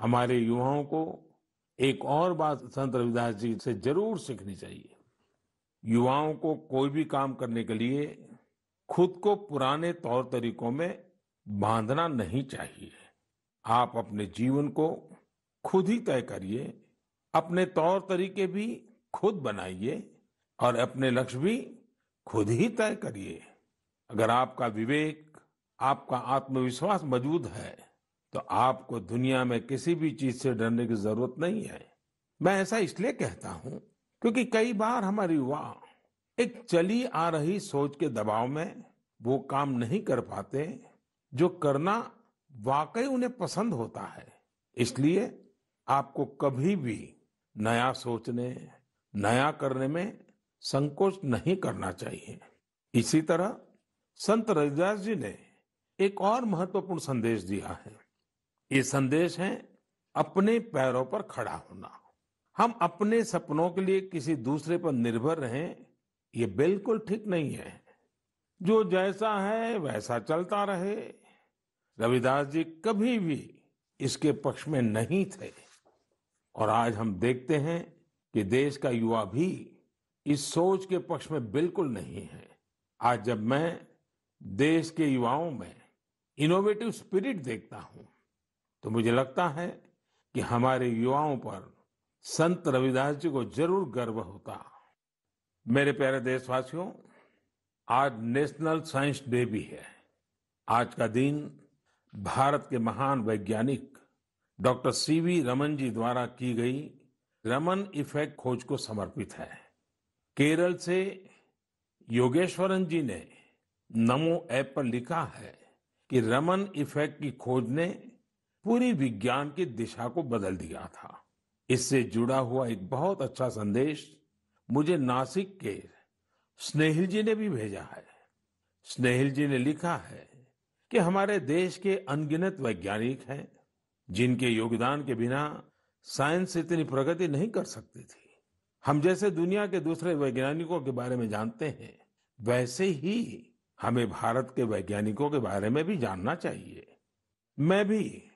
हमारे युवाओं को एक और बात संत रविदास जी से जरूर सीखनी चाहिए युवाओं को कोई भी काम करने के लिए खुद को पुराने तौर तरीकों में बांधना नहीं चाहिए आप अपने जीवन को खुद ही तय करिए अपने तौर तरीके भी खुद बनाइए और अपने लक्ष्य भी खुद ही तय करिए अगर आपका विवेक आपका आत्मविश्वास मजबूत है तो आपको दुनिया में किसी भी चीज से डरने की जरूरत नहीं है मैं ऐसा इसलिए कहता हूं क्योंकि कई बार हमारे युवा एक चली आ रही सोच के दबाव में वो काम नहीं कर पाते जो करना वाकई उन्हें पसंद होता है इसलिए आपको कभी भी नया सोचने नया करने में संकोच नहीं करना चाहिए इसी तरह संत रविदास जी ने एक और महत्वपूर्ण संदेश दिया है ये संदेश है अपने पैरों पर खड़ा होना हम अपने सपनों के लिए किसी दूसरे पर निर्भर रहें ये बिल्कुल ठीक नहीं है जो जैसा है वैसा चलता रहे रविदास जी कभी भी इसके पक्ष में नहीं थे और आज हम देखते हैं कि देश का युवा भी इस सोच के पक्ष में बिल्कुल नहीं है आज जब मैं देश के युवाओं में इनोवेटिव स्पिरिट देखता हूं तो मुझे लगता है कि हमारे युवाओं पर संत रविदास जी को जरूर गर्व होता मेरे प्यारे देशवासियों आज नेशनल साइंस डे भी है आज का दिन भारत के महान वैज्ञानिक डॉक्टर सीवी रमन जी द्वारा की गई रमन इफेक्ट खोज को समर्पित है केरल से योगेश्वरन जी ने नमो ऐप पर लिखा है कि रमन इफेक्ट की खोज ने पूरी विज्ञान की दिशा को बदल दिया था इससे जुड़ा हुआ एक बहुत अच्छा संदेश मुझे नासिक के स्नेहिल जी ने भी भेजा है स्नेहिल जी ने लिखा है कि हमारे देश के अनगिनत वैज्ञानिक हैं जिनके योगदान के बिना साइंस इतनी प्रगति नहीं कर सकती थी हम जैसे दुनिया के दूसरे वैज्ञानिकों के बारे में जानते हैं वैसे ही हमें भारत के वैज्ञानिकों के बारे में भी जानना चाहिए मैं भी